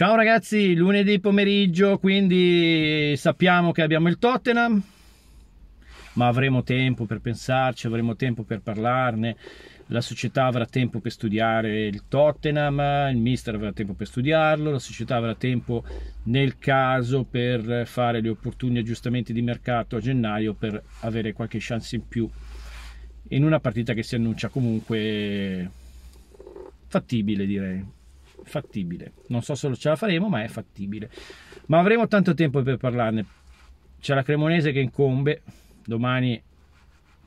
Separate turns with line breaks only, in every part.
Ciao ragazzi, lunedì pomeriggio, quindi sappiamo che abbiamo il Tottenham, ma avremo tempo per pensarci, avremo tempo per parlarne. La società avrà tempo per studiare il Tottenham, il mister avrà tempo per studiarlo, la società avrà tempo nel caso per fare gli opportuni aggiustamenti di mercato a gennaio per avere qualche chance in più in una partita che si annuncia comunque fattibile direi fattibile. Non so se ce la faremo, ma è fattibile. Ma avremo tanto tempo per parlarne. C'è la Cremonese che incombe, domani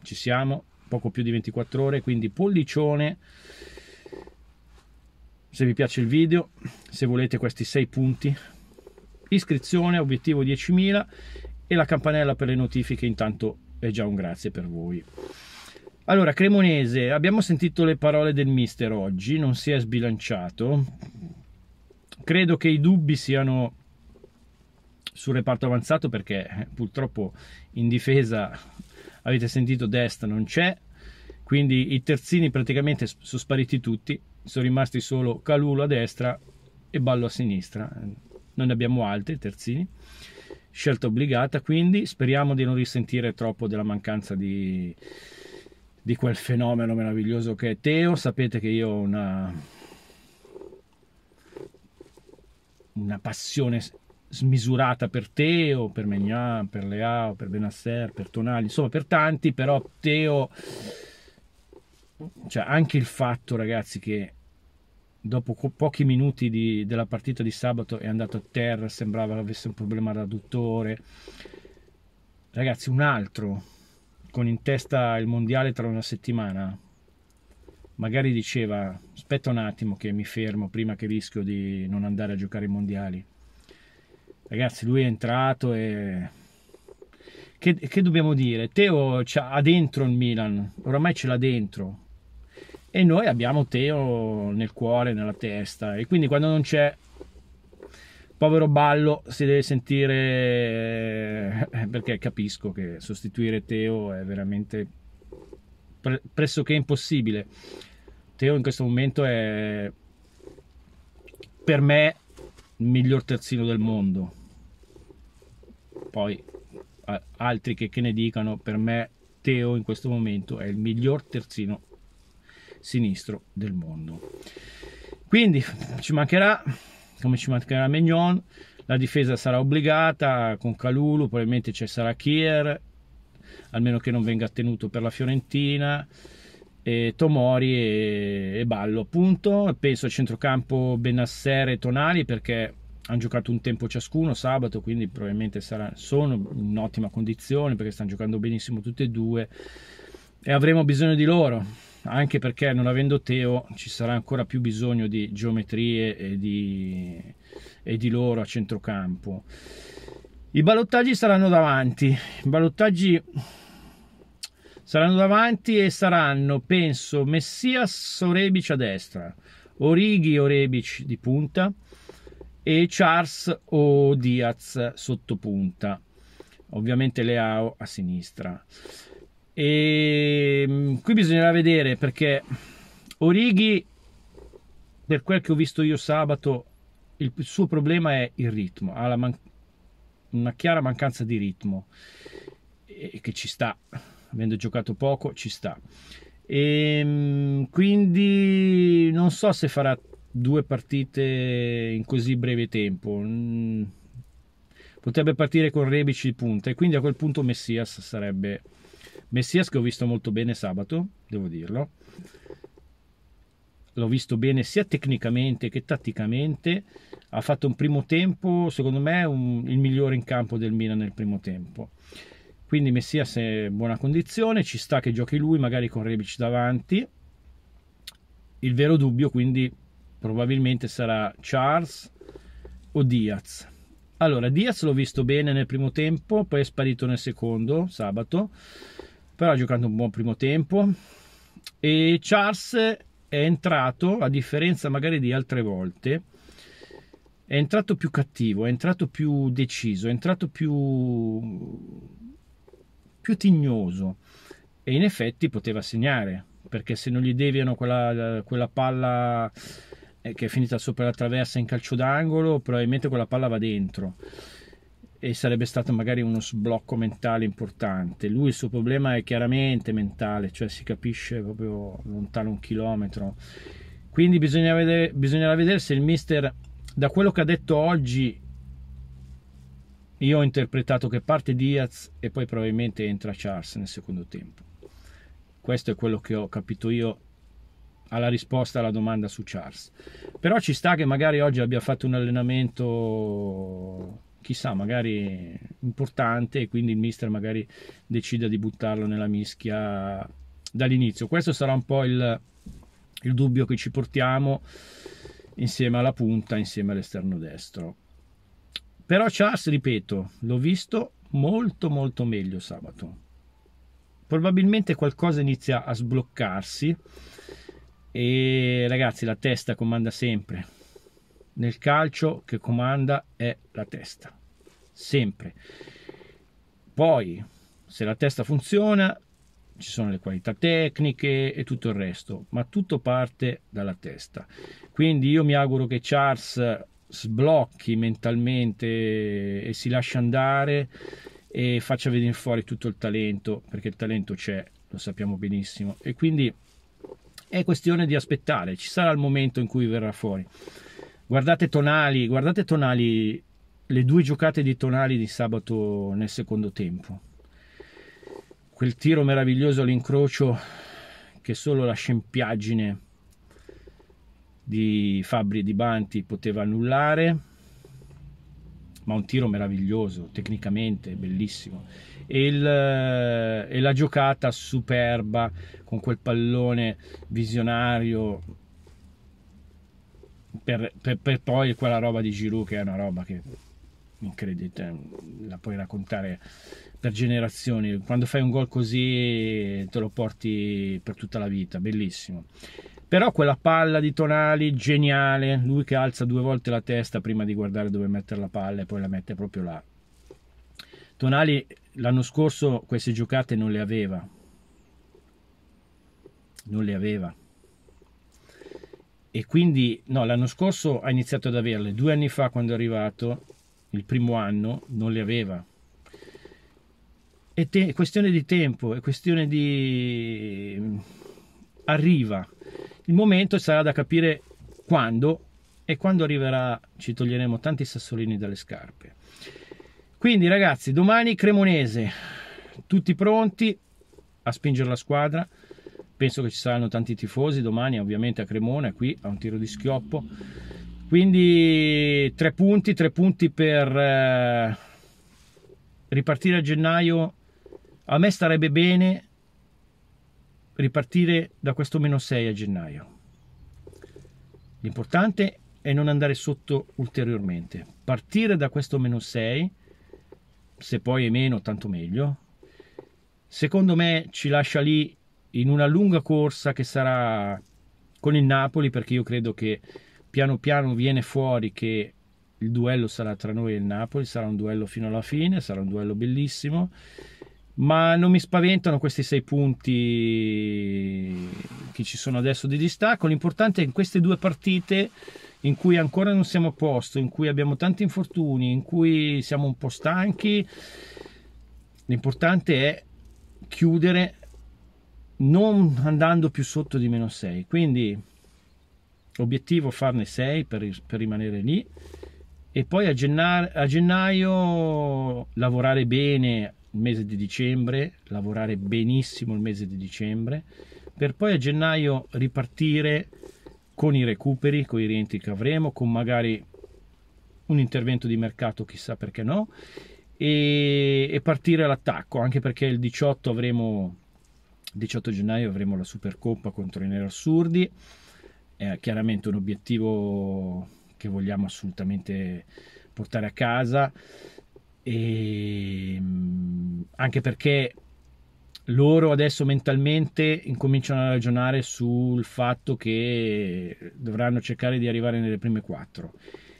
ci siamo, poco più di 24 ore, quindi pollicione. Se vi piace il video, se volete questi 6 punti, iscrizione, obiettivo 10.000 e la campanella per le notifiche intanto è già un grazie per voi. Allora, Cremonese, abbiamo sentito le parole del mister oggi, non si è sbilanciato. Credo che i dubbi siano sul reparto avanzato perché eh, purtroppo in difesa avete sentito destra non c'è, quindi i terzini praticamente sono spariti tutti, sono rimasti solo Calulo a destra e Ballo a sinistra. Non ne abbiamo altri terzini scelta obbligata, quindi speriamo di non risentire troppo della mancanza di, di quel fenomeno meraviglioso che è Teo. Sapete che io ho una, una passione smisurata per Teo, per Megnan, per Leao, per Benasser, per Tonali, insomma per tanti, però Teo, cioè anche il fatto ragazzi che dopo pochi minuti di, della partita di sabato è andato a terra, sembrava avesse un problema radduttore, ragazzi un altro con in testa il mondiale tra una settimana, magari diceva aspetta un attimo che mi fermo prima che rischio di non andare a giocare ai mondiali. Ragazzi, lui è entrato e... Che, che dobbiamo dire? Teo ha dentro il Milan, oramai ce l'ha dentro. E noi abbiamo Teo nel cuore, nella testa. E quindi quando non c'è povero Ballo si deve sentire eh, perché capisco che sostituire Teo è veramente pre- pressoché impossibile. Teo in questo momento è per me il miglior terzino del mondo. Poi altri che, che ne dicano, per me Teo in questo momento è il miglior terzino sinistro del mondo. Quindi ci mancherà come ci mancherà Mignon la difesa sarà obbligata con Calulu probabilmente ci sarà Kier almeno che non venga tenuto per la Fiorentina e Tomori e, e Ballo appunto penso al centrocampo Benassere e Tonali perché hanno giocato un tempo ciascuno sabato, quindi probabilmente sarà, sono in ottima condizione perché stanno giocando benissimo tutti e due e avremo bisogno di loro anche perché non avendo Teo ci sarà ancora più bisogno di geometrie e di, e di loro a centrocampo. I ballottaggi saranno davanti, i ballottaggi saranno davanti e saranno, penso, Messias Orebic a destra, Orighi Orebic di punta e Charles o Diaz sotto punta, ovviamente Leao a sinistra. E ehm, qui bisognerà vedere perché Orighi, per quel che ho visto io sabato, il suo problema è il ritmo, ha man- una chiara mancanza di ritmo e che ci sta, avendo giocato poco ci sta. E, ehm, quindi non so se farà due partite in così breve tempo. Mm, potrebbe partire con Rebici di punta e quindi a quel punto Messias sarebbe Messias che ho visto molto bene sabato, devo dirlo. L'ho visto bene sia tecnicamente che tatticamente. Ha fatto un primo tempo, secondo me, un, il migliore in campo del Milan nel primo tempo. Quindi Messias è in buona condizione, ci sta che giochi lui, magari con Rebic davanti. Il vero dubbio quindi probabilmente sarà Charles o Diaz. Allora, Diaz l'ho visto bene nel primo tempo, poi è sparito nel secondo, sabato però ha giocato un buon primo tempo e Charles è entrato, a differenza magari di altre volte, è entrato più cattivo, è entrato più deciso, è entrato più, più tignoso e in effetti poteva segnare perché se non gli deviano quella, quella palla eh, che è finita sopra la traversa in calcio d'angolo probabilmente quella palla va dentro e sarebbe stato magari uno sblocco mentale importante. Lui il suo problema è chiaramente mentale, cioè si capisce proprio lontano un chilometro. Quindi bisogna vedere, bisognerà vedere se il mister, da quello che ha detto oggi, io ho interpretato che parte Diaz e poi probabilmente entra Charles nel secondo tempo. Questo è quello che ho capito io alla risposta alla domanda su Charles. Però ci sta che magari oggi abbia fatto un allenamento chissà, magari importante e quindi il mister magari decida di buttarlo nella mischia dall'inizio. Questo sarà un po' il, il dubbio che ci portiamo insieme alla punta, insieme all'esterno destro. Però Charles, ripeto, l'ho visto molto molto meglio sabato. Probabilmente qualcosa inizia a sbloccarsi e ragazzi la testa comanda sempre, nel calcio che comanda è la testa, sempre. Poi, se la testa funziona, ci sono le qualità tecniche e tutto il resto, ma tutto parte dalla testa. Quindi io mi auguro che Charles sblocchi mentalmente e si lascia andare e faccia venire fuori tutto il talento, perché il talento c'è, lo sappiamo benissimo. E quindi è questione di aspettare, ci sarà il momento in cui verrà fuori. Guardate Tonali, guardate Tonali, le due giocate di Tonali di sabato nel secondo tempo. Quel tiro meraviglioso all'incrocio che solo la scempiaggine di Fabri Di Banti poteva annullare, ma un tiro meraviglioso, tecnicamente bellissimo. E, il, eh, e la giocata superba con quel pallone visionario per, per, per poi quella roba di Giroud che è una roba che incredibile, cioè, la puoi raccontare per generazioni. Quando fai un gol così te lo porti per tutta la vita, bellissimo. Però quella palla di Tonali, geniale, lui che alza due volte la testa prima di guardare dove mettere la palla e poi la mette proprio là. Tonali l'anno scorso queste giocate non le aveva. Non le aveva e quindi no, l'anno scorso ha iniziato ad averle, due anni fa quando è arrivato, il primo anno, non le aveva. È, te- è questione di tempo, è questione di... Mm, arriva. Il momento sarà da capire quando e quando arriverà ci toglieremo tanti sassolini dalle scarpe. Quindi ragazzi, domani Cremonese, tutti pronti a spingere la squadra penso che ci saranno tanti tifosi domani ovviamente a Cremona qui a un tiro di schioppo quindi tre punti tre punti per eh, ripartire a gennaio a me starebbe bene ripartire da questo meno 6 a gennaio l'importante è non andare sotto ulteriormente partire da questo meno 6 se poi è meno tanto meglio secondo me ci lascia lì in una lunga corsa che sarà con il Napoli perché io credo che piano piano viene fuori che il duello sarà tra noi e il Napoli, sarà un duello fino alla fine, sarà un duello bellissimo, ma non mi spaventano questi sei punti che ci sono adesso di distacco, l'importante è in queste due partite in cui ancora non siamo a posto, in cui abbiamo tanti infortuni, in cui siamo un po' stanchi, l'importante è chiudere non andando più sotto di meno 6 quindi obiettivo farne 6 per, per rimanere lì e poi a gennaio, a gennaio lavorare bene il mese di dicembre lavorare benissimo il mese di dicembre per poi a gennaio ripartire con i recuperi con i rientri che avremo con magari un intervento di mercato chissà perché no e, e partire all'attacco anche perché il 18 avremo 18 gennaio avremo la Supercoppa contro i Nerassurdi, è chiaramente un obiettivo che vogliamo assolutamente portare a casa, e ehm, anche perché loro adesso mentalmente incominciano a ragionare sul fatto che dovranno cercare di arrivare nelle prime quattro.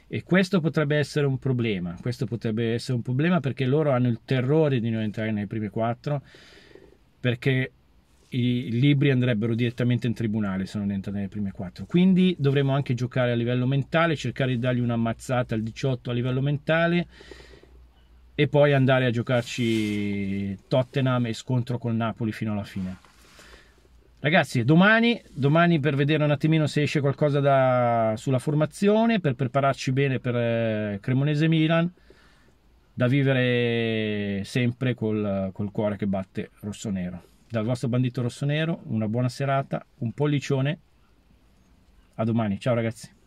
E questo potrebbe essere un problema, questo potrebbe essere un problema perché loro hanno il terrore di non entrare nelle prime quattro, perché i libri andrebbero direttamente in tribunale se non entra nelle prime quattro. Quindi dovremo anche giocare a livello mentale, cercare di dargli una mazzata al 18 a livello mentale e poi andare a giocarci Tottenham e scontro col Napoli fino alla fine. Ragazzi, domani, domani per vedere un attimino se esce qualcosa da, sulla formazione, per prepararci bene per eh, Cremonese Milan, da vivere sempre col, col cuore che batte rosso-nero. Dal vostro bandito rosso nero, una buona serata, un pollicione. A domani, ciao ragazzi.